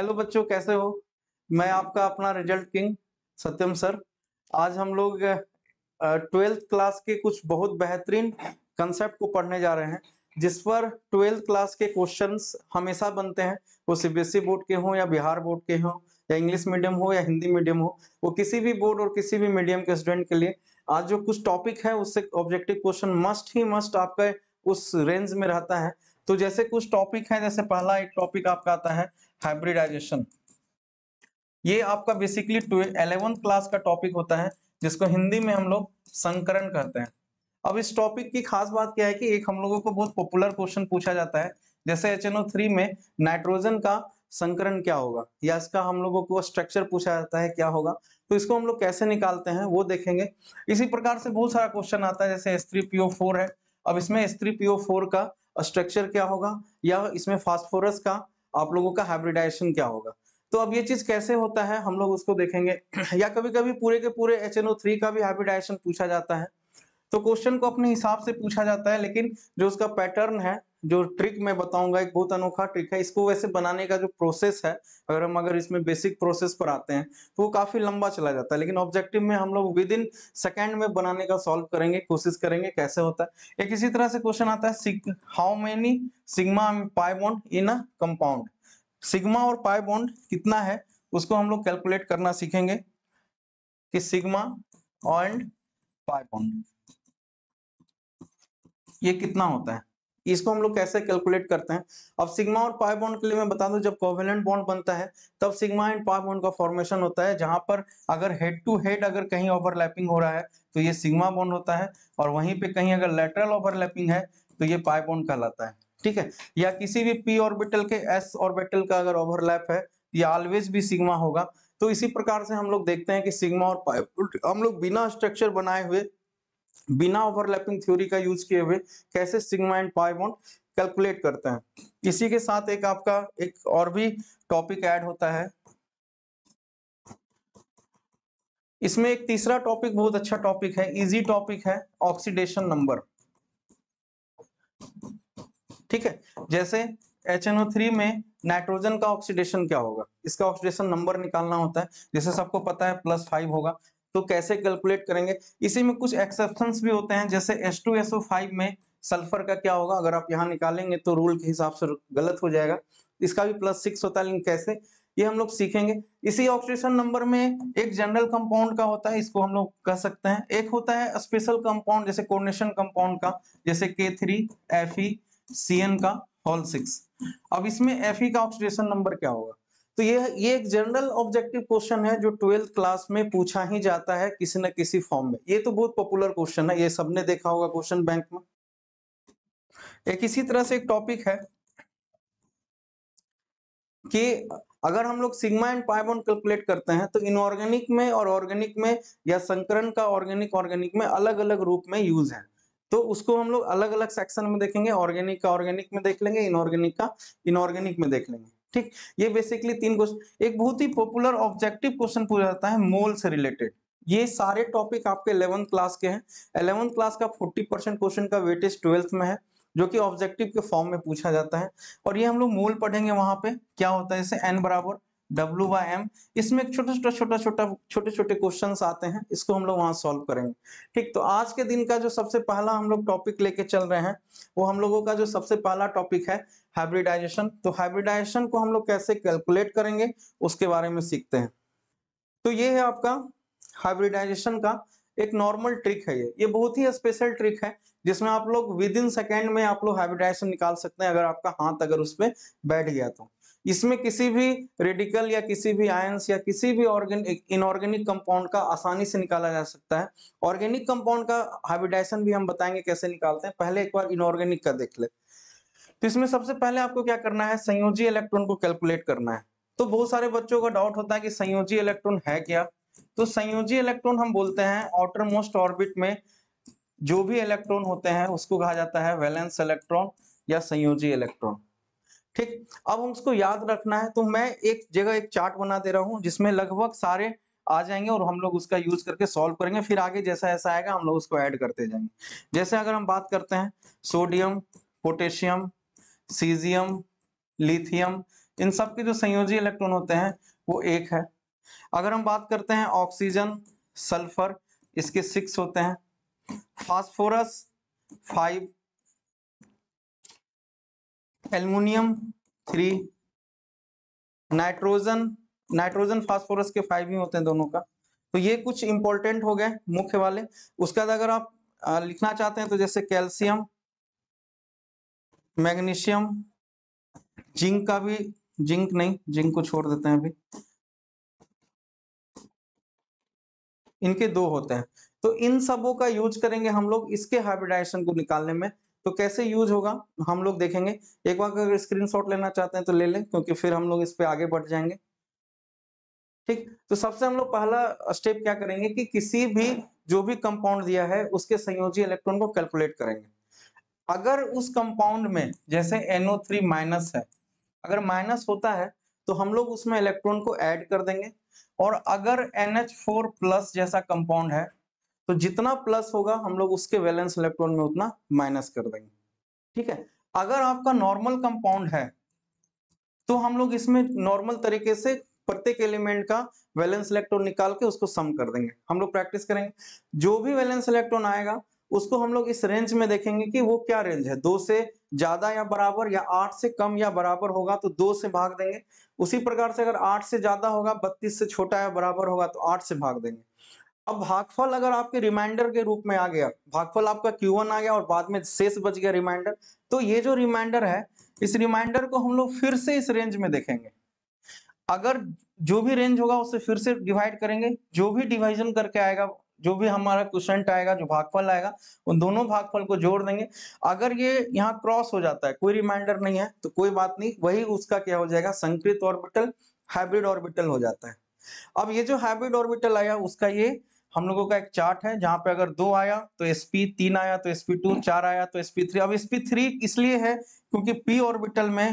hello बच्चों कैसे हो मैं आपका अपना रिजल्ट किंग सत्यम सर आज हम लोग ट्वेल्थ क्लास के कुछ बहुत बेहतरीन कंसेप्ट को पढ़ने जा रहे हैं जिस पर ट्वेल्थ क्लास के क्वेश्चंस हमेशा बनते हैं वो सीबीएसई e बोर्ड के हों या बिहार बोर्ड के हों या इंग्लिश मीडियम हो या हिंदी मीडियम हो वो किसी भी बोर्ड और किसी भी मीडियम के स्टूडेंट के लिए आज जो कुछ टॉपिक है उससे ऑब्जेक्टिव क्वेश्चन मस्ट ही मस्ट आपका उस रेंज में रहता है तो जैसे कुछ टॉपिक है जैसे पहला एक टॉपिक आपका आता है हाइब्रिडाइजेशन ये आपका बेसिकली एलेवन क्लास का टॉपिक होता है जिसको हिंदी में हम लोग संकरण कहते हैं अब इस टॉपिक की खास बात क्या है कि एक हम लोगों को बहुत पॉपुलर क्वेश्चन पूछा जाता है जैसे एच में नाइट्रोजन का संकरण क्या होगा या इसका हम लोगों को स्ट्रक्चर पूछा जाता है क्या होगा तो इसको हम लोग कैसे निकालते हैं वो देखेंगे इसी प्रकार से बहुत सारा क्वेश्चन आता है जैसे एस है अब इसमें एस का स्ट्रक्चर क्या होगा या इसमें फॉस्फोरस का आप लोगों का हाइब्रिडाइजेशन क्या होगा तो अब ये चीज कैसे होता है हम लोग उसको देखेंगे या कभी कभी पूरे के पूरे एच का भी हाइब्रिडाइजेशन पूछा जाता है तो क्वेश्चन को अपने हिसाब से पूछा जाता है लेकिन जो उसका पैटर्न है जो ट्रिक मैं बताऊंगा एक बहुत अनोखा ट्रिक है इसको वैसे बनाने का जो प्रोसेस है अगर हम अगर इसमें बेसिक प्रोसेस पर आते हैं तो वो काफी लंबा चला जाता है लेकिन ऑब्जेक्टिव में हम लोग विद इन सेकेंड में बनाने का सॉल्व करेंगे कोशिश करेंगे कैसे होता है एक इसी तरह से क्वेश्चन आता है how many sigma pi bond in a compound sigma और पाए बॉन्ड कितना है उसको हम लोग कैलकुलेट करना सीखेंगे कि सिग्मा एंड पाई बॉन्ड ये कितना होता है इसको हम लोग कैसे कैलकुलेट करते हैं अब सिग्मा और पाई बॉन्ड के लिए मैं बता दूं जब कोवेलेंट बॉन्ड बनता है तब सिग्मा एंड पाई बॉन्ड का फॉर्मेशन होता है जहां पर अगर हेड टू हेड अगर कहीं ओवरलैपिंग हो रहा है तो ये सिग्मा बॉन्ड होता है और वहीं पे कहीं अगर लेटरल ओवरलैपिंग है तो ये पाई बॉन्ड कहलाता है ठीक है या किसी भी पी ऑर्बिटल के एस ऑर्बिटल का अगर ओवरलैप है तो ये ऑलवेज भी सिग्मा होगा तो इसी प्रकार से हम लोग देखते हैं कि सिग्मा और पाई हम लोग बिना स्ट्रक्चर बनाए हुए बिना ओवरलैपिंग थ्योरी का यूज किए हुए कैसे sigma and pi bond calculate करते हैं इसी के साथ एक आपका एक और भी टॉपिक ऐड होता है इसमें एक तीसरा टॉपिक बहुत अच्छा टॉपिक है इजी टॉपिक है ऑक्सीडेशन नंबर ठीक है जैसे HNO3 में नाइट्रोजन का ऑक्सीडेशन क्या होगा इसका ऑक्सीडेशन नंबर निकालना होता है जैसे सबको पता है प्लस फाइव होगा तो कैसे कैलकुलेट करेंगे इसी में कुछ एक्सेप्शन भी होते हैं जैसे S two S O five में सल्फर का क्या होगा अगर आप यहाँ निकालेंगे तो रूल के हिसाब से गलत हो जाएगा इसका भी प्लस सिक्स होता है लेकिन कैसे ये हम लोग सीखेंगे इसी ऑक्सीजन नंबर में एक जनरल कंपाउंड का होता है इसको हम लोग कह सकते हैं एक होता है स्पेशल कंपाउंड जैसे कोर्डिनेशन कंपाउंड का जैसे K three F E C N का हॉल सिक्स अब इसमें एफ ई का ऑक्सीडेशन नंबर क्या होगा तो ये ये एक जनरल ऑब्जेक्टिव क्वेश्चन है जो ट्वेल्थ क्लास में पूछा ही जाता है किसी न किसी फॉर्म में ये तो बहुत पॉपुलर क्वेश्चन है ये सबने देखा होगा क्वेश्चन बैंक में एक इसी तरह से एक टॉपिक है कि अगर हम लोग सिग्मा एंड पाइबॉन्ड कैलकुलेट करते हैं तो इनऑर्गेनिक में और ऑर्गेनिक में या संकरण का ऑर्गेनिक ऑर्गेनिक में अलग अलग रूप में यूज है तो उसको हम लोग अलग अलग सेक्शन में देखेंगे ऑर्गेनिक का ऑर्गेनिक में देख लेंगे इनऑर्गेनिक का इनऑर्गेनिक में देख लेंगे ठीक ये बेसिकली तीन क्वेश्चन एक बहुत ही पॉपुलर ऑब्जेक्टिव क्वेश्चन पूछा जाता है मोल से रिलेटेड ये सारे टॉपिक आपके इलेवंथ क्लास के हैं इलेवंथ क्लास का फोर्टी परसेंट क्वेश्चन का वेटेज ट्वेल्थ में है जो कि ऑब्जेक्टिव के फॉर्म में पूछा जाता है और ये हम लोग मोल पढ़ेंगे वहां पे क्या होता है जैसे एन बराबर डब्ल्यू बाई एम इसमें छोटा छोटा छोटा छोटा छोटे छोटे क्वेश्चन आते हैं इसको हम लोग वहां सॉल्व करेंगे ठीक तो आज के दिन का जो सबसे पहला हम लोग टॉपिक लेके चल रहे हैं वो हम लोगों का जो सबसे पहला टॉपिक है हाइब्रिडाइजेशन तो हाइब्रिडाइजेशन को हम लोग कैसे कैलकुलेट करेंगे उसके बारे में सीखते हैं तो ये है आपका हाइब्रिडाइजेशन का एक नॉर्मल ट्रिक है ये ये बहुत ही स्पेशल ट्रिक है जिसमें आप लोग विद इन सेकेंड में आप लोग हाइब्रिडाइजेशन निकाल सकते हैं अगर आपका हाथ अगर उस पर बैठ गया तो इसमें किसी भी रेडिकल या किसी भी आयंस या किसी भी ऑर्गेनिक इनऑर्गेनिक कंपाउंड का आसानी से निकाला जा सकता है ऑर्गेनिक कंपाउंड का हाइब्रिडाइजेशन भी हम बताएंगे कैसे निकालते हैं पहले एक बार इनऑर्गेनिक का देख ले तो इसमें सबसे पहले आपको क्या करना है संयोजी इलेक्ट्रॉन को कैलकुलेट करना है तो बहुत सारे बच्चों का डाउट होता है कि संयोजी इलेक्ट्रॉन है क्या तो संयोजी इलेक्ट्रॉन हम बोलते हैं आउटर मोस्ट ऑर्बिट में जो भी इलेक्ट्रॉन होते हैं उसको कहा जाता है वैलेंस इलेक्ट्रॉन या संयोजी इलेक्ट्रॉन ठीक अब हम उसको याद रखना है तो मैं एक जगह एक चार्ट बना दे रहा हूं जिसमें लगभग सारे आ जाएंगे और हम लोग उसका यूज करके सॉल्व करेंगे फिर आगे जैसा ऐसा आएगा हम लोग उसको ऐड करते जाएंगे जैसे अगर हम बात करते हैं सोडियम पोटेशियम सीजियम लिथियम इन सब के जो संयोजी इलेक्ट्रॉन होते हैं वो एक है अगर हम बात करते हैं ऑक्सीजन सल्फर इसके सिक्स होते हैं phosphorus five aluminium three nitrogen nitrogen phosphorus के फाइव ही होते हैं दोनों का तो ये कुछ इंपॉर्टेंट हो गए मुख्य वाले उसके बाद अगर आप लिखना चाहते हैं तो जैसे कैल्शियम मैग्नीशियम जिंक का भी जिंक नहीं जिंक को छोड़ देते हैं अभी इनके दो होते हैं तो इन सबों का यूज करेंगे हम लोग इसके हाइब्रिडाइजेशन को निकालने में तो कैसे यूज होगा हम लोग देखेंगे एक बार अगर स्क्रीनशॉट लेना चाहते हैं तो ले लें क्योंकि फिर हम लोग इस पर आगे बढ़ जाएंगे ठीक तो सबसे हम लोग पहला स्टेप क्या करेंगे कि किसी भी जो भी कंपाउंड दिया है उसके संयोजी इलेक्ट्रॉन को कैलकुलेट करेंगे अगर उस कंपाउंड में जैसे NO3 माइनस है अगर माइनस होता है तो हम लोग उसमें इलेक्ट्रॉन को ऐड कर देंगे और अगर NH4 प्लस जैसा कंपाउंड है तो जितना प्लस होगा हम लोग उसके वैलेंस इलेक्ट्रॉन में उतना माइनस कर देंगे ठीक है अगर आपका नॉर्मल कंपाउंड है तो हम लोग इसमें नॉर्मल तरीके से प्रत्येक एलिमेंट का वैलेंस इलेक्ट्रॉन निकाल के उसको सम कर देंगे हम लोग प्रैक्टिस करेंगे जो भी वैलेंस इलेक्ट्रॉन आएगा उसको हम लोग इस रेंज में देखेंगे कि वो क्या रेंज है दो से ज्यादा या बराबर या आठ से कम या बराबर होगा तो दो से भाग देंगे उसी प्रकार से अगर आठ से ज्यादा होगा बत्तीस से छोटा या बराबर होगा तो आठ से भाग देंगे अब भागफल अगर आपके रिमाइंडर के रूप में आ गया भागफल आपका Q1 आ गया और बाद में शेष बच गया रिमाइंडर तो ये जो रिमाइंडर है इस रिमाइंडर को हम लोग फिर से इस रेंज में देखेंगे अगर जो भी रेंज होगा उसे फिर से डिवाइड करेंगे जो भी डिवाइजन करके आएगा जो भी हमारा क्वेश्चन आएगा जो भागफल आएगा उन दोनों भागफल को जोड़ देंगे अगर ये यहाँ क्रॉस हो जाता है कोई रिमाइंडर नहीं है तो कोई बात नहीं वही उसका क्या हो जाएगा संकृत ऑर्बिटल हाइब्रिड ऑर्बिटल हो जाता है अब ये जो हाइब्रिड ऑर्बिटल आया उसका ये हम लोगों का एक चार्ट है जहां पे अगर दो आया तो sp तीन आया तो sp टू चार आया तो sp थ्री अब sp थ्री इसलिए है क्योंकि p ऑर्बिटल में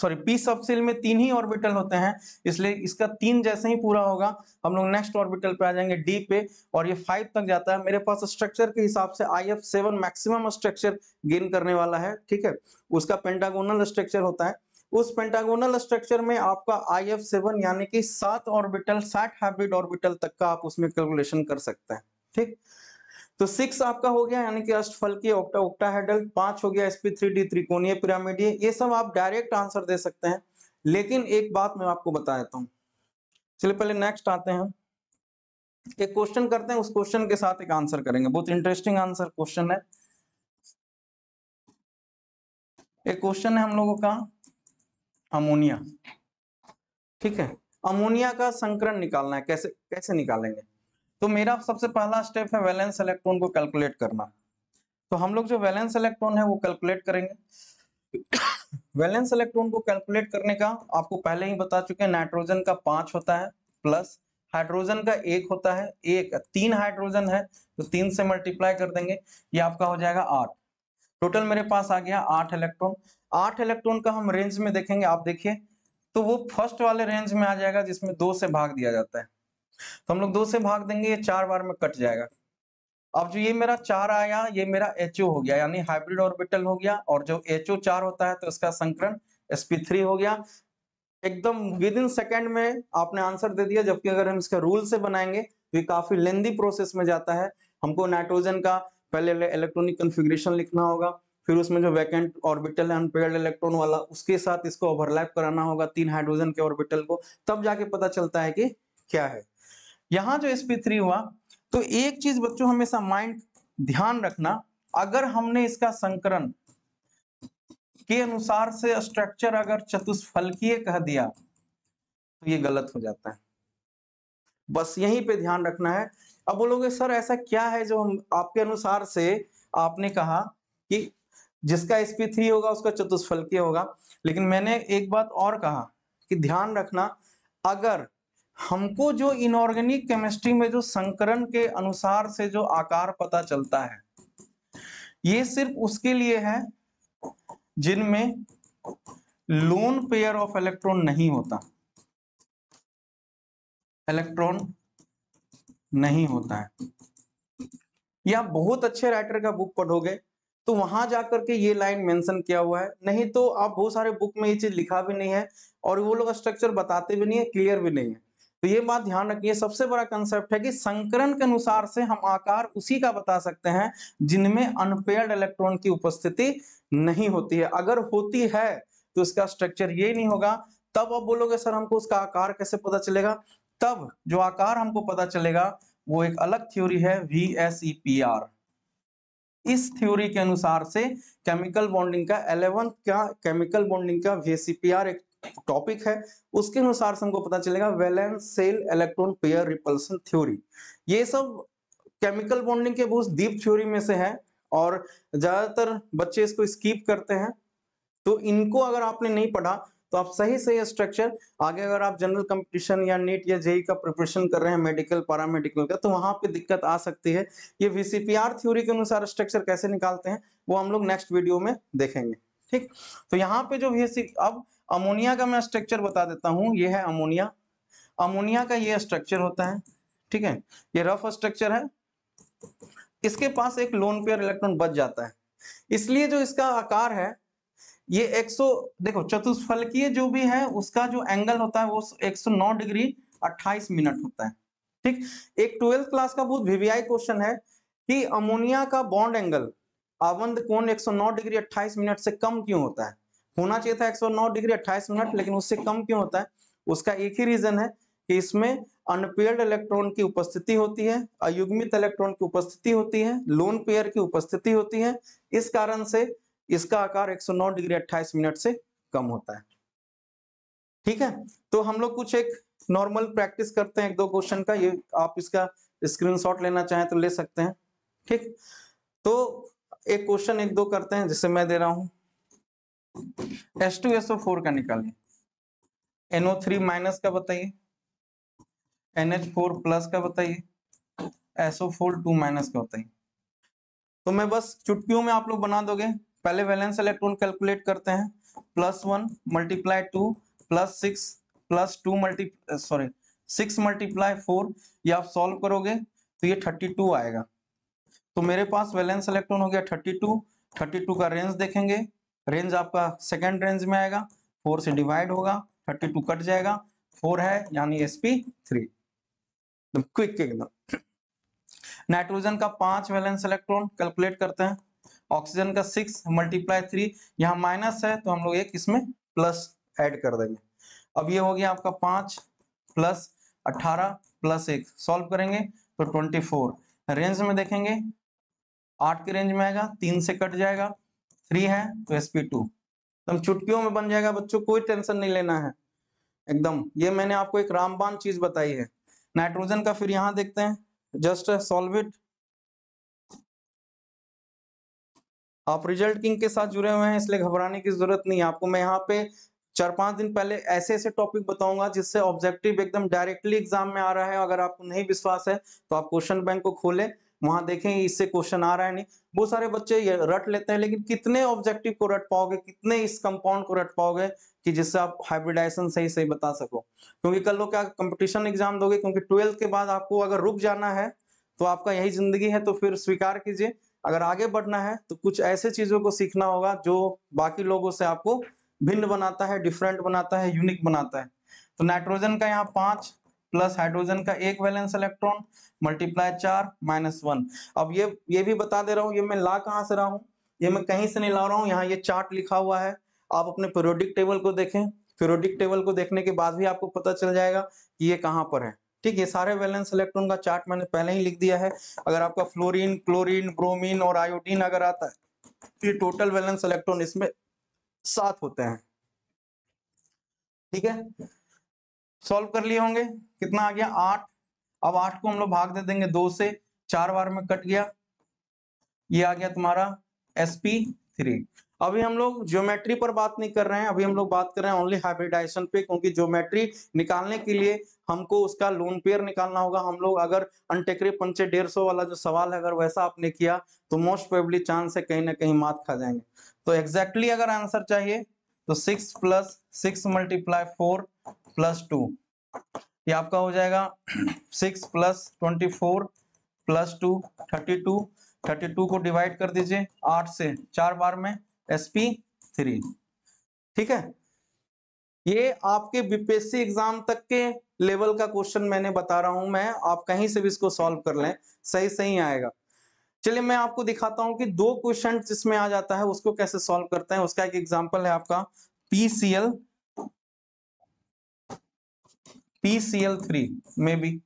सॉरी पी सब सेल में तीन ही ऑर्बिटल होते हैं इसलिए इसका तीन जैसे ही पूरा होगा हम लोग नेक्स्ट ऑर्बिटल पे आ जाएंगे डी पे और ये फाइव तक जाता है मेरे पास स्ट्रक्चर के हिसाब से I F seven maximum structure gain करने वाला है ठीक है उसका पेंटागोनल स्ट्रक्चर होता है उस पेंटागोनल स्ट्रक्चर में आपका आई एफ सेवन यानी कि सात ऑर्बिटल साठ हाइब्रिड ऑर्बिटल तक का आप उसमें कैलकुलेशन कर सकते हैं ठीक तो सिक्स आपका हो गया यानी कि अष्टफल की ओक्टा हेडल पांच हो गया एसपी थ्री डी त्रिकोणीय पिरामिड ये सब आप डायरेक्ट आंसर दे सकते हैं लेकिन एक बात मैं आपको बता देता हूँ चलिए पहले नेक्स्ट आते हैं एक क्वेश्चन करते हैं उस क्वेश्चन के साथ एक आंसर करेंगे बहुत इंटरेस्टिंग आंसर क्वेश्चन है एक क्वेश्चन है हम लोगों का अमोनिया ठीक है अमोनिया का संकरण निकालना है कैसे कैसे निकालेंगे तो मेरा सबसे पहला स्टेप है वैलेंस इलेक्ट्रॉन को कैलकुलेट करना तो हम लोग जो वैलेंस इलेक्ट्रॉन है वो कैलकुलेट करेंगे वैलेंस इलेक्ट्रॉन को कैलकुलेट करने का आपको पहले ही बता चुके हैं नाइट्रोजन का पांच होता है प्लस हाइड्रोजन का एक होता है एक तीन हाइड्रोजन है तो तीन से मल्टीप्लाई कर देंगे ये आपका हो जाएगा आठ टोटल मेरे पास आ गया आठ इलेक्ट्रॉन आठ इलेक्ट्रॉन का हम रेंज में देखेंगे आप देखिए तो वो फर्स्ट वाले रेंज में आ जाएगा जिसमें दो से भाग दिया जाता है तो हम लोग दो से भाग देंगे ये चार बार में कट जाएगा अब जो ये मेरा चार आया ये मेरा एच हो गया यानी हाइब्रिड ऑर्बिटल हो गया और जो एच चार होता है तो इसका संकरण sp3 हो गया एकदम विद इन सेकेंड में आपने आंसर दे दिया जबकि अगर हम इसका रूल से बनाएंगे तो ये काफी लेंदी प्रोसेस में जाता है हमको नाइट्रोजन का पहले इलेक्ट्रॉनिक कन्फिग्रेशन लिखना होगा फिर उसमें जो वैकेंट ऑर्बिटल है अनपेड इलेक्ट्रॉन वाला उसके साथ इसको ओवरलैप कराना होगा तीन हाइड्रोजन के ऑर्बिटल को तब जाके पता चलता है कि क्या है यहां जो एस थ्री हुआ तो एक चीज बच्चों हमेशा माइंड ध्यान रखना अगर हमने इसका संकरण के अनुसार से स्ट्रक्चर अगर चतुष्फलकीय कह दिया तो ये गलत हो जाता है बस यहीं पे ध्यान रखना है अब बोलोगे सर ऐसा क्या है जो हम आपके अनुसार से आपने कहा कि जिसका sp3 थ्री होगा उसका चतुष्फलकीय होगा लेकिन मैंने एक बात और कहा कि ध्यान रखना अगर हमको जो इनऑर्गेनिक केमिस्ट्री में जो संकरण के अनुसार से जो आकार पता चलता है ये सिर्फ उसके लिए है जिनमें लोन पेयर ऑफ इलेक्ट्रॉन नहीं होता इलेक्ट्रॉन नहीं होता है या आप बहुत अच्छे राइटर का बुक पढ़ोगे तो वहां जाकर के ये लाइन मेंशन किया हुआ है नहीं तो आप बहुत सारे बुक में ये चीज लिखा भी नहीं है और वो लोग स्ट्रक्चर बताते भी नहीं है क्लियर भी नहीं है तो ये बात ध्यान रखिए सबसे बड़ा कंसेप्ट है कि संकरण के अनुसार से हम आकार उसी का बता सकते हैं जिनमें अनपेयर्ड इलेक्ट्रॉन की उपस्थिति नहीं होती है अगर होती है तो इसका स्ट्रक्चर ये नहीं होगा तब आप बोलोगे सर हमको उसका आकार कैसे पता चलेगा तब जो आकार हमको पता चलेगा वो एक अलग थ्योरी है V S E P R इस थ्योरी के अनुसार से केमिकल बॉन्डिंग का एलेवंथ का केमिकल बॉन्डिंग का वी एक टॉपिक है उसके अनुसार से हमको पता चलेगा valence shell electron pair repulsion theory ये सब केमिकल बॉन्डिंग के बहुत डीप थ्योरी में से है और ज्यादातर बच्चे इसको स्कीप करते हैं तो इनको अगर आपने नहीं पढ़ा तो आप सही सही स्ट्रक्चर आगे अगर आप जनरल कंपटीशन या नीट या जेई e e का प्रिपरेशन कर रहे हैं मेडिकल पैरामेडिकल का तो वहां पे दिक्कत आ सकती है ये वीसीपीआर थ्योरी के अनुसार स्ट्रक्चर कैसे निकालते हैं वो हम लोग नेक्स्ट वीडियो में देखेंगे ठीक तो यहाँ पे जो वीसी अब अमोनिया का मैं स्ट्रक्चर बता देता हूं ये है अमोनिया अमोनिया का ये स्ट्रक्चर होता है ठीक है ये रफ स्ट्रक्चर है इसके पास एक लोन पेयर इलेक्ट्रॉन बच जाता है इसलिए जो इसका आकार है ये 100 देखो चतुष्फलकीय जो भी है उसका जो एंगल होता है वो 109 डिग्री 28 मिनट होता है ठीक एक ट्वेल्थ क्लास का बहुत वीवीआई क्वेश्चन है कि अमोनिया का बॉन्ड एंगल आवंद कोण 109 डिग्री 28 मिनट से कम क्यों होता है होना चाहिए था 109 डिग्री 28 मिनट लेकिन उससे कम क्यों होता है उसका एक ही रीजन है कि इसमें अनपेयर्ड इलेक्ट्रॉन की उपस्थिति होती है अयुग्मित इलेक्ट्रॉन की उपस्थिति होती है लोन पेयर की उपस्थिति होती है इस कारण से इसका आकार 109 डिग्री 28 मिनट से कम होता है ठीक है तो हम लोग कुछ एक नॉर्मल प्रैक्टिस करते हैं एक दो क्वेश्चन का ये आप इसका स्क्रीनशॉट लेना चाहें तो ले सकते हैं ठीक तो एक क्वेश्चन एक दो करते हैं जिसे मैं दे रहा हूं S two S O four का निकालिए एनओ थ्री माइनस का बताइए एनएच फोर प्लस का बताइए एसओ फोर टू माइनस का बताइए तो मैं बस चुटकियों में आप लोग बना दोगे पहले वैलेंस इलेक्ट्रॉन कैलकुलेट करते हैं plus one multiply two plus six plus two multi sorry six multiply four ये आप सॉल्व करोगे तो ये थर्टी टू आएगा तो मेरे पास वैलेंस इलेक्ट्रॉन हो गया थर्टी टू थर्टी टू का रेंज देखेंगे रेंज आपका सेकेंड रेंज में आएगा फोर से डिवाइड होगा थर्टी टू कट जाएगा फोर है यानी एस पी थ्री क्विक एकदम नाइट्रोजन का पांच वैलेंस इलेक्ट्रॉन कैलकुलेट करते हैं ऑक्सीजन का सिक्स मल्टीप्लाई थ्री यहाँ माइनस है तो हम लोग एक इसमें प्लस ऐड कर देंगे अब ये हो गया आपका पांच प्लस अठारह प्लस एक सॉल्व करेंगे तो ट्वेंटी फोर रेंज में देखेंगे आठ के रेंज में आएगा तीन से कट जाएगा थ्री है तो sp2 टू एकदम चुटकियों में बन जाएगा बच्चों कोई टेंशन नहीं लेना है एकदम ये मैंने आपको एक रामबान चीज बताई है नाइट्रोजन का फिर यहां देखते हैं जस्ट सॉल्विट आप रिजल्ट किंग के साथ जुड़े हुए हैं इसलिए घबराने की जरूरत नहीं है आपको मैं यहाँ पे चार पांच दिन पहले ऐसे ऐसे टॉपिक बताऊंगा जिससे ऑब्जेक्टिव एकदम डायरेक्टली एग्जाम में आ रहा है अगर आपको नहीं विश्वास है तो आप क्वेश्चन बैंक को खोलें वहां देखें इससे क्वेश्चन आ रहा है नहीं बहुत सारे बच्चे ये रट लेते हैं लेकिन कितने ऑब्जेक्टिव को रट पाओगे कितने इस कंपाउंड को रट पाओगे कि जिससे आप हाइब्रिडाइजेशन सही सही बता सको क्योंकि कल लोग क्या कंपटीशन एग्जाम दोगे क्योंकि ट्वेल्थ के बाद आपको अगर रुक जाना है तो आपका यही जिंदगी है तो फिर स्वीकार कीजिए अगर आगे बढ़ना है तो कुछ ऐसे चीजों को सीखना होगा जो बाकी लोगों से आपको भिन्न बनाता है डिफरेंट बनाता है यूनिक बनाता है तो नाइट्रोजन का यहाँ पांच प्लस हाइड्रोजन का एक वैलेंस इलेक्ट्रॉन मल्टीप्लाई चार माइनस वन अब ये ये भी बता दे रहा हूँ ये मैं ला कहाँ से रहा हूँ ये मैं कहीं से नहीं ला रहा हूँ यहाँ ये चार्ट लिखा हुआ है आप अपने पेरोडिक टेबल को देखें पेरोडिक टेबल को देखने के बाद भी आपको पता चल जाएगा कि ये कहाँ पर है ठीक ये सारे वैलेंस इलेक्ट्रॉन का चार्ट मैंने पहले ही लिख दिया है अगर आपका फ्लोरीन क्लोरीन ब्रोमीन और आयोडीन अगर आता है तो ये टोटल वैलेंस इलेक्ट्रॉन इसमें सात होते हैं ठीक है सॉल्व कर लिए होंगे कितना आ गया आठ अब आठ को हम लोग भाग दे देंगे दो से चार बार में कट गया ये आ गया तुम्हारा एस पी थ्री अभी हम लोग ज्योमेट्री पर बात नहीं कर रहे हैं अभी हम लोग बात कर रहे हैं ओनली हाइब्रिडाइजेशन पे क्योंकि ज्योमेट्री निकालने के लिए हमको उसका लोन पेयर निकालना होगा हम लोग अगर अनटेकरे पंचे डेढ़ सौ वाला जो सवाल है अगर वैसा आपने किया तो मोस्ट प्रोबेबली चांस है कहीं ना कहीं मात खा जाएंगे तो एग्जैक्टली exactly अगर आंसर चाहिए तो six plus six multiply four plus two ये आपका हो जाएगा six plus twenty four plus two thirty two thirty two को डिवाइड कर दीजिए आठ से चार बार में एस पी थ्री ठीक है ये आपके बीपीएससी एग्जाम तक के लेवल का क्वेश्चन मैंने बता रहा हूं मैं आप कहीं से भी इसको सॉल्व कर लें सही सही आएगा चलिए मैं आपको दिखाता हूं कि दो क्वेश्चन जिसमें आ जाता है उसको कैसे सॉल्व करते हैं उसका एक एग्जाम्पल है आपका पीसीएल पीसीएल थ्री में भी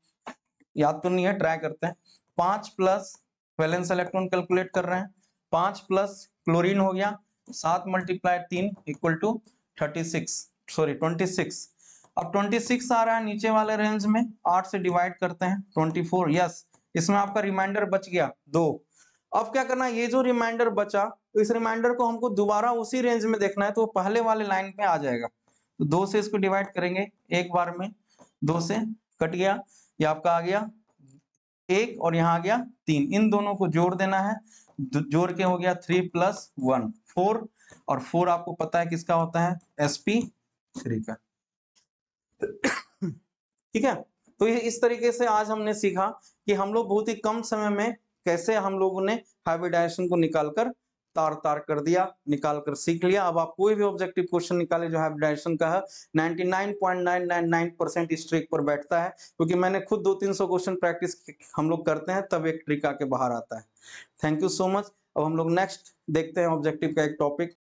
याद तो नहीं है ट्राई करते हैं पांच प्लस वैलेंस इलेक्ट्रॉन कैलकुलेट कर रहे हैं पांच प्लस क्लोरीन हो गया सात मल्टीप्लाई तीन equal to thirty six sorry twenty six अब ट्वेंटी सिक्स आ रहा है नीचे वाले रेंज में आठ से डिवाइड करते हैं ट्वेंटी फोर यस इसमें आपका रिमाइंडर बच गया दो अब क्या करना है ये जो रिमाइंडर बचा तो इस रिमाइंडर को हमको दोबारा उसी रेंज में देखना है तो वो पहले वाले लाइन पे आ जाएगा तो दो से इसको डिवाइड करेंगे एक बार में दो से कट गया ये आपका आ गया एक और यहाँ आ गया तीन इन दोनों को जोड़ देना है जोड़ के हो गया थ्री प्लस वन फोर और फोर आपको पता है किसका होता है एस पी थ्री का ठीक है तो इस तरीके से आज हमने सीखा कि हम लोग बहुत ही कम समय में कैसे हम लोगों ने हाईवे डायरेक्शन को निकालकर तार तार कर दिया निकाल कर सीख लिया अब आप कोई भी ऑब्जेक्टिव क्वेश्चन निकाले जो हाइब्रिड डायरेक्शन का है 99.999 परसेंट ट्रिक पर बैठता है क्योंकि तो मैंने खुद दो तीन सौ क्वेश्चन प्रैक्टिस हम लोग करते हैं तब एक ट्रिक आके बाहर आता है थैंक यू सो मच अब हम लोग नेक्स्ट देखते हैं ऑब्जेक्टिव का एक टॉपिक